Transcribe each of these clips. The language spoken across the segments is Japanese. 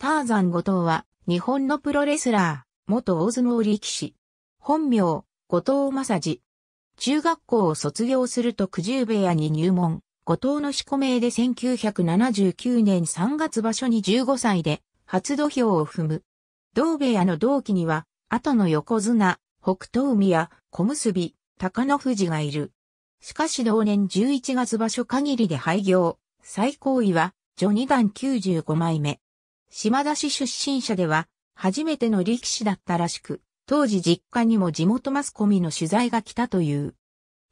ターザン後藤は、日本のプロレスラー、元大相撲力士。本名、後藤正治。中学校を卒業すると九十部屋に入門。後藤の四股名で1979年3月場所に15歳で、初土俵を踏む。同部屋の同期には、後の横綱、北東宮、小結、高野富士がいる。しかし同年11月場所限りで廃業。最高位は、序二段95枚目。島田市出身者では、初めての力士だったらしく、当時実家にも地元マスコミの取材が来たという。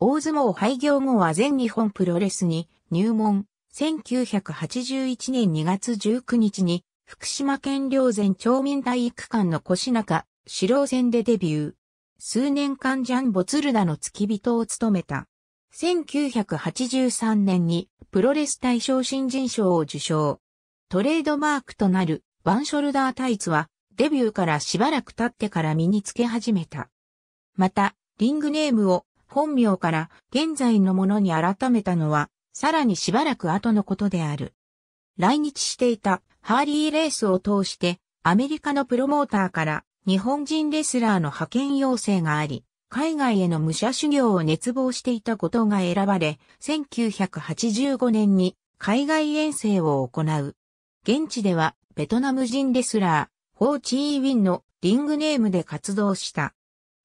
大相撲廃業後は全日本プロレスに入門、1981年2月19日に、福島県両前町民体育館の越中、四郎戦でデビュー。数年間ジャンボツルダの付き人を務めた。1983年にプロレス大賞新人賞を受賞。トレードマークとなるワンショルダータイツはデビューからしばらく経ってから身につけ始めた。また、リングネームを本名から現在のものに改めたのは、さらにしばらく後のことである。来日していたハーリーレースを通して、アメリカのプロモーターから日本人レスラーの派遣要請があり、海外への武者修行を熱望していたことが選ばれ、1985年に海外遠征を行う。現地ではベトナム人レスラー、ホー・チー・ウィンのリングネームで活動した。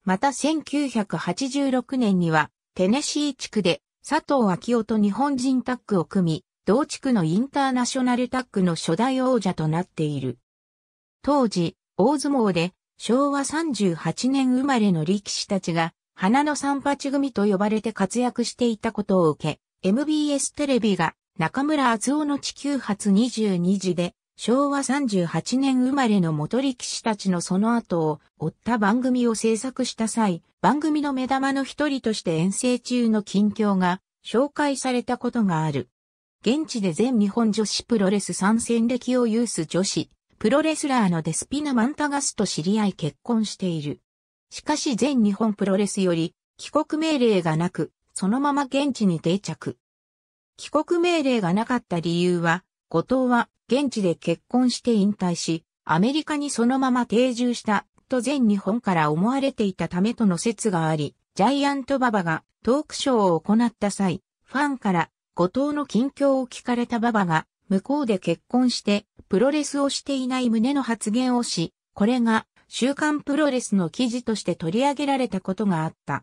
また1986年にはテネシー地区で佐藤昭夫と日本人タッグを組み、同地区のインターナショナルタッグの初代王者となっている。当時、大相撲で昭和38年生まれの力士たちが花の三八組と呼ばれて活躍していたことを受け、MBS テレビが中村厚夫の地球発22時で、昭和38年生まれの元力士たちのその後を追った番組を制作した際、番組の目玉の一人として遠征中の近況が紹介されたことがある。現地で全日本女子プロレス参戦歴を有す女子、プロレスラーのデスピナ・マンタガスと知り合い結婚している。しかし全日本プロレスより帰国命令がなく、そのまま現地に定着。帰国命令がなかった理由は、後藤は現地で結婚して引退し、アメリカにそのまま定住したと全日本から思われていたためとの説があり、ジャイアントババがトークショーを行った際、ファンから後藤の近況を聞かれたババが、向こうで結婚してプロレスをしていない旨の発言をし、これが週刊プロレスの記事として取り上げられたことがあった。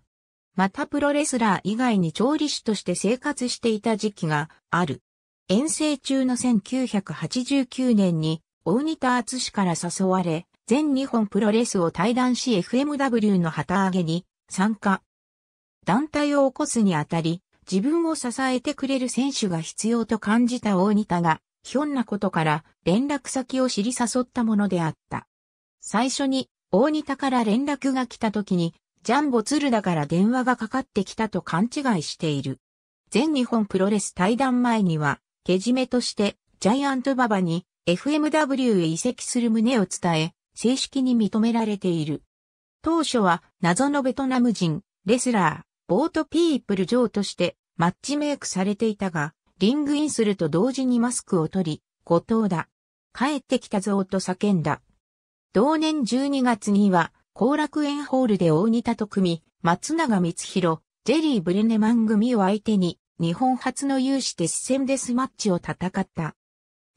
またプロレスラー以外に調理師として生活していた時期がある。遠征中の1989年に大仁田厚氏から誘われ、全日本プロレスを退団し FMW の旗揚げに参加。団体を起こすにあたり、自分を支えてくれる選手が必要と感じた大仁田が、ひょんなことから連絡先を知り誘ったものであった。最初に大仁田から連絡が来た時にジャンボ鶴田から電話がかかってきたと勘違いしている。全日本プロレス対談前には、けじめとしてジャイアントババに FMW へ移籍する旨を伝え、正式に認められている。当初は謎のベトナム人、レスラー、ボートピープル・ジョーとしてマッチメイクされていたが、リングインすると同時にマスクを取り、後藤だ。帰ってきたぞと叫んだ。同年12月には、後楽園ホールで大仁田と組、松永光弘、ジェリー・ブルネマン組を相手に、日本初の有志鉄線デスマッチを戦った。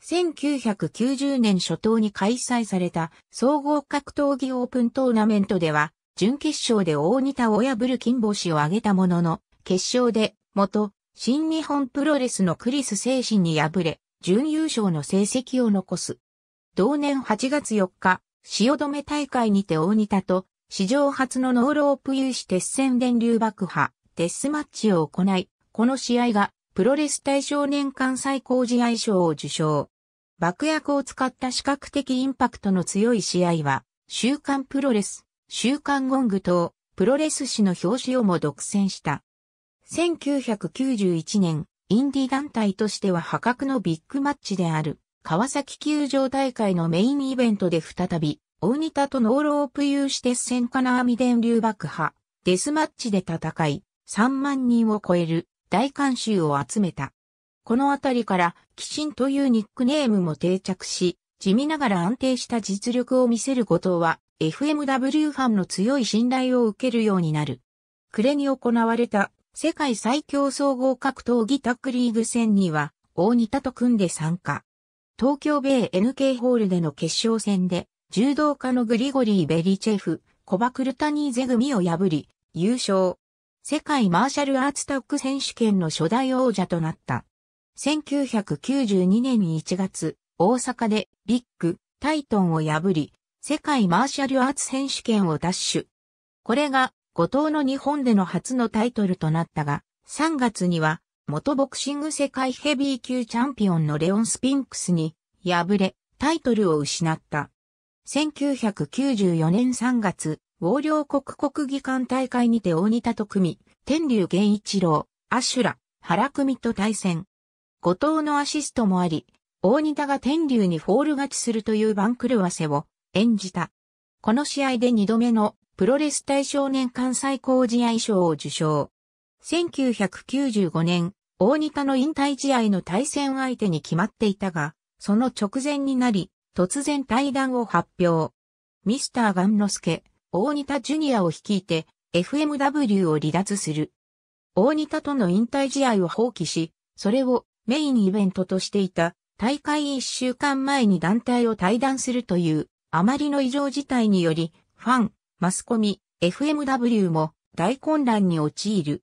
1990年初頭に開催された総合格闘技オープントーナメントでは、準決勝で大仁田を破る金星を挙げたものの、決勝で元新日本プロレスのクリス精神に敗れ、準優勝の成績を残す。同年8月4日、汐留大会にて大仁田と、史上初のノーロープ有志鉄線電流爆破、デスマッチを行い、この試合が、プロレス対象年間最高試合賞を受賞。爆薬を使った視覚的インパクトの強い試合は、週刊プロレス、週刊ゴング等、プロレス誌の表紙をも独占した。1991年、インディ団体としては破格のビッグマッチである。川崎球場大会のメインイベントで再び、大仁田とノーロープ有志鉄線金網電流爆破、デスマッチで戦い、3万人を超える大観衆を集めた。このあたりから、鬼神というニックネームも定着し、地味ながら安定した実力を見せる後藤は、FMW ファンの強い信頼を受けるようになる。暮れに行われた世界最強総合格闘技タックリーグ戦には、大仁田と組んで参加。東京米 NK ホールでの決勝戦で、柔道家のグリゴリー・ベリチェフ、コバクルタニーゼ組を破り、優勝。世界マーシャルアーツタッグ選手権の初代王者となった。1992年1月、大阪でビッグ、タイトンを破り、世界マーシャルアーツ選手権を奪取。これが、後藤の日本での初のタイトルとなったが、3月には、元ボクシング世界ヘビー級チャンピオンのレオン・スピンクスに敗れ、タイトルを失った。1994年3月、王領国国技館大会にて大仁田と組、天竜源一郎、アシュラ、原組と対戦。後藤のアシストもあり、大仁田が天竜にフォール勝ちするという番狂わせを演じた。この試合で2度目のプロレス対少年関西工事愛賞を受賞。1995年、大仁田の引退試合の対戦相手に決まっていたが、その直前になり、突然対談を発表。ミスターガンノスケ、大仁田ジュニアを率いて、FMW を離脱する。大仁田との引退試合を放棄し、それをメインイベントとしていた大会一週間前に団体を退団するという、あまりの異常事態により、ファン、マスコミ、FMW も大混乱に陥る。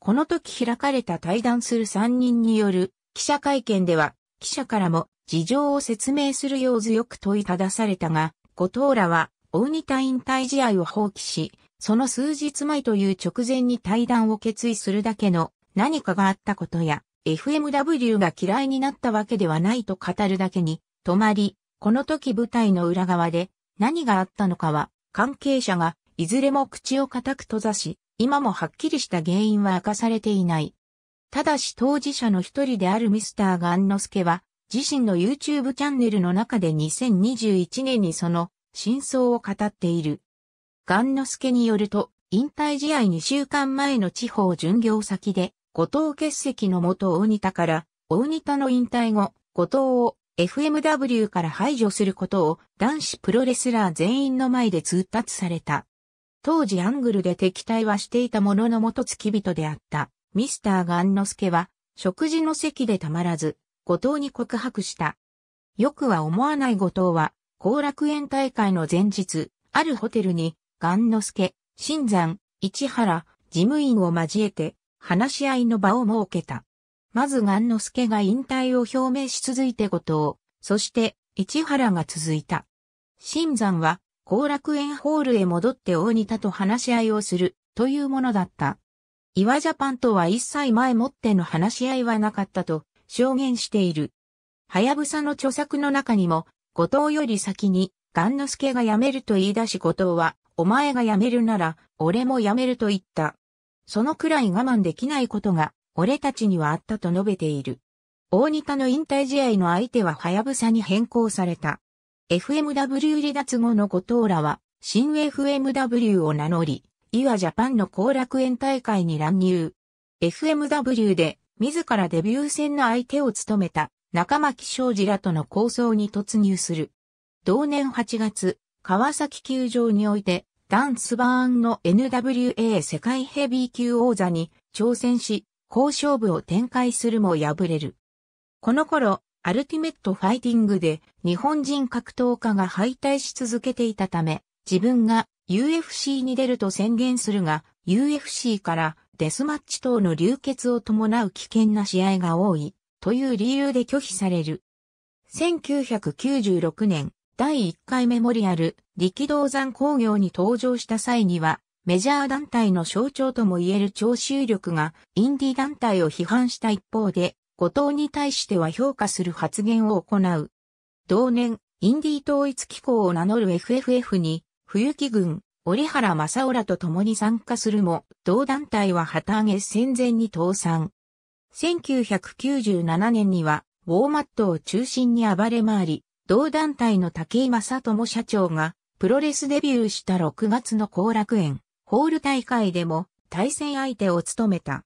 この時開かれた対談する3人による記者会見では、記者からも事情を説明するよう強く問いただされたが、後藤らは大仁田引退試合を放棄し、その数日前という直前に対談を決意するだけの何かがあったことや、FMW が嫌いになったわけではないと語るだけに、止まり、この時舞台の裏側で何があったのかは、関係者がいずれも口を固く閉ざし、今もはっきりした原因は明かされていない。ただし当事者の一人であるミスターガンノスケは、自身の YouTube チャンネルの中で2021年にその真相を語っている。ガンノスケによると、引退試合2週間前の地方巡業先で、後藤欠席の元大仁田から、大仁田の引退後、後藤を FMW から排除することを男子プロレスラー全員の前で通達された。当時アングルで敵対はしていたものの元付き人であったミスターガンノスケは食事の席でたまらず後藤に告白した。よくは思わない後藤は後楽園大会の前日あるホテルにガンノスケ、新山、市原、事務員を交えて話し合いの場を設けた。まずガンノスケが引退を表明し続いて後藤、そして市原が続いた。新山は後楽園ホールへ戻って大仁田と話し合いをするというものだった。岩ジャパンとは一切前もっての話し合いはなかったと証言している。はやぶさの著作の中にも、後藤より先に、ガン助が辞めると言い出し後藤は、お前が辞めるなら、俺も辞めると言った。そのくらい我慢できないことが、俺たちにはあったと述べている。大仁田の引退試合の相手ははやぶさに変更された。FMW 離脱後の後藤らは、新 FMW を名乗り、岩ジャパンの後楽園大会に乱入。FMW で、自らデビュー戦の相手を務めた、中巻昌司らとの構想に突入する。同年8月、川崎球場において、ダン・スバーンの NWA 世界ヘビー級王座に挑戦し、好勝負を展開するも敗れる。この頃、アルティメットファイティングで日本人格闘家が敗退し続けていたため、自分が UFC に出ると宣言するが、UFC からデスマッチ等の流血を伴う危険な試合が多いという理由で拒否される。1996年、第1回メモリアル力道山工業に登場した際には、メジャー団体の象徴とも言える徴収力がインディ団体を批判した一方で、後藤に対しては評価する発言を行う。同年、インディ統一機構を名乗る FFF に、冬木軍、折原正浦らと共に参加するも、同団体は旗揚げ戦前に倒産。1997年には、ウォーマットを中心に暴れ回り、同団体の竹井正智社長が、プロレスデビューした6月の後楽園、ホール大会でも、対戦相手を務めた。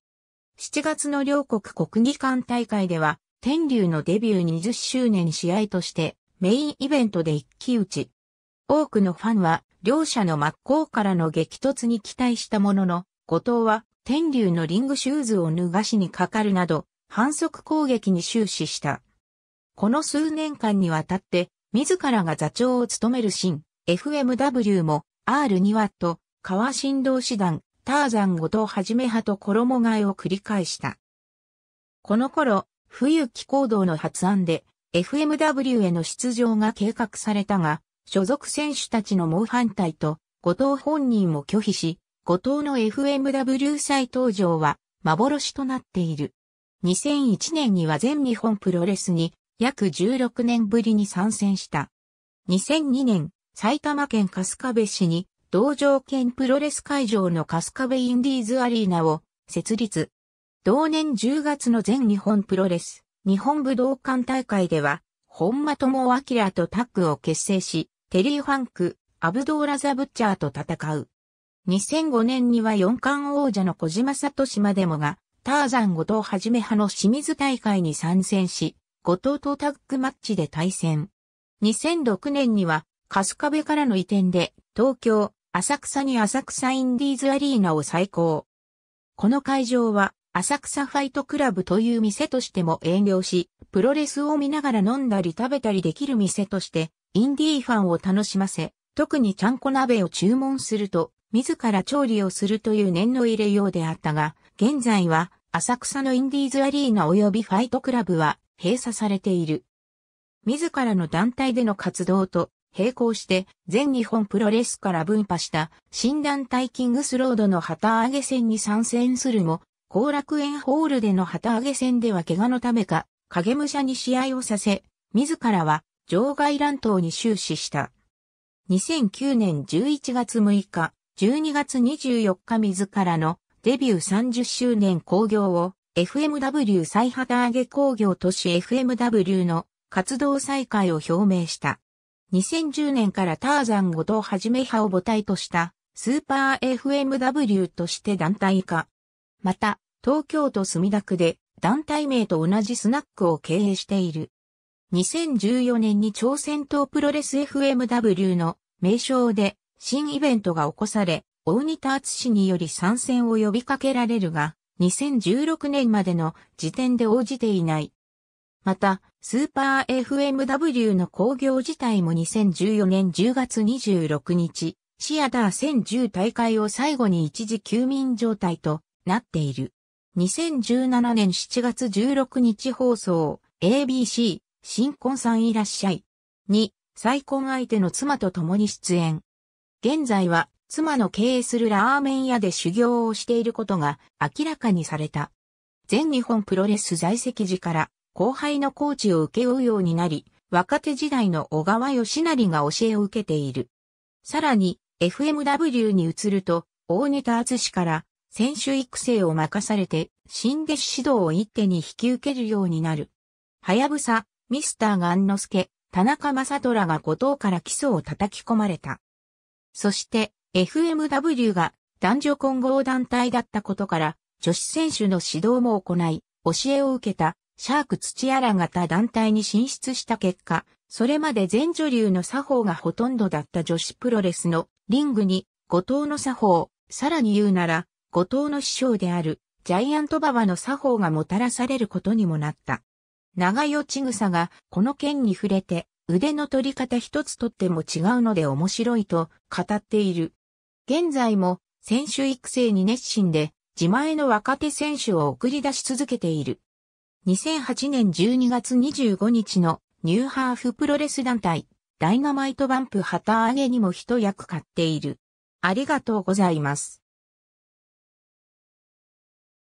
7月の両国国技館大会では、天竜のデビュー20周年試合としてメインイベントで一騎打ち。多くのファンは両者の真っ向からの激突に期待したものの、後藤は天竜のリングシューズを脱がしにかかるなど反則攻撃に終始した。この数年間にわたって自らが座長を務める新 FMW も R2 ワット、川振動師団ターザン後藤はじめ派と衣替えを繰り返した。この頃、冬季行動の発案で FMW への出場が計画されたが、所属選手たちの猛反対と、後藤本人も拒否し、後藤の FMW 再登場は幻となっている。2001年には全日本プロレスに約16年ぶりに参戦した。2002年、埼玉県春日部市に同条件プロレス会場のカスカベインディーズアリーナを設立。同年10月の全日本プロレス日本武道館大会では、本間智明とタッグを結成し、テリー・ファンク、アブドーラ・ザ・ブッチャーと戦う。2005年には四冠王者の小島里島でもが、ターザン後藤はじめ派の清水大会に参戦し、後藤とタッグマッチで対戦。2006年には、カスカベからの移転で、東京、浅草に浅草インディーズアリーナを再興。この会場は、浅草ファイトクラブという店としても営業し、プロレスを見ながら飲んだり食べたりできる店として、インディーファンを楽しませ、特にちゃんこ鍋を注文すると、自ら調理をするという念の入れようであったが、現在は、浅草のインディーズアリーナ及びファイトクラブは閉鎖されている。自らの団体での活動と並行して全日本プロレスから分派した新団体キングスロードの旗揚げ戦に参戦するも、後楽園ホールでの旗揚げ戦では怪我のためか、影武者に試合をさせ、自らは場外乱闘に終始した。2009年11月6日、12月24日自らのデビュー30周年興行を FMW 再旗揚げ工業都市 FMW の活動再開を表明した。2010年からターザン後藤はじめ派を母体としたスーパー FMW として団体化。また、東京都墨田区で団体名と同じスナックを経営している。2014年に朝鮮党プロレス FMW の名称で新イベントが起こされ、大仁田厚氏により参戦を呼びかけられるが、2016年までの時点で応じていない。また、スーパー FMW の工業自体も2014年10月26日、シアター1010大会を最後に一時休眠状態となっている。2017年7月16日放送、ABC、新婚さんいらっしゃい。に、再婚相手の妻と共に出演。現在は、妻の経営するラーメン屋で修行をしていることが明らかにされた。全日本プロレス在籍時から後輩のコーチを受け負うようになり、若手時代の小川義成が教えを受けている。さらに、FMW に移ると、大根田敦から、選手育成を任されて、新弟子指導を一手に引き受けるようになる。はやぶさ、ミスターガンのすけ、田中正虎が後藤から基礎を叩き込まれた。そして、FMW が男女混合団体だったことから、女子選手の指導も行い、教えを受けたシャーク土原型団体に進出した結果、それまで全女流の作法がほとんどだった女子プロレスのリングに、後藤の作法、さらに言うなら、後藤の師匠である、ジャイアント馬場の作法がもたらされることにもなった。長与千草がこの件に触れて、腕の取り方一つとっても違うので面白いと語っている。現在も選手育成に熱心で、自前の若手選手を送り出し続けている。2008年12月25日のニューハーフプロレス団体、ダイナマイトバンプ旗揚げにも一役買っている。ありがとうございます。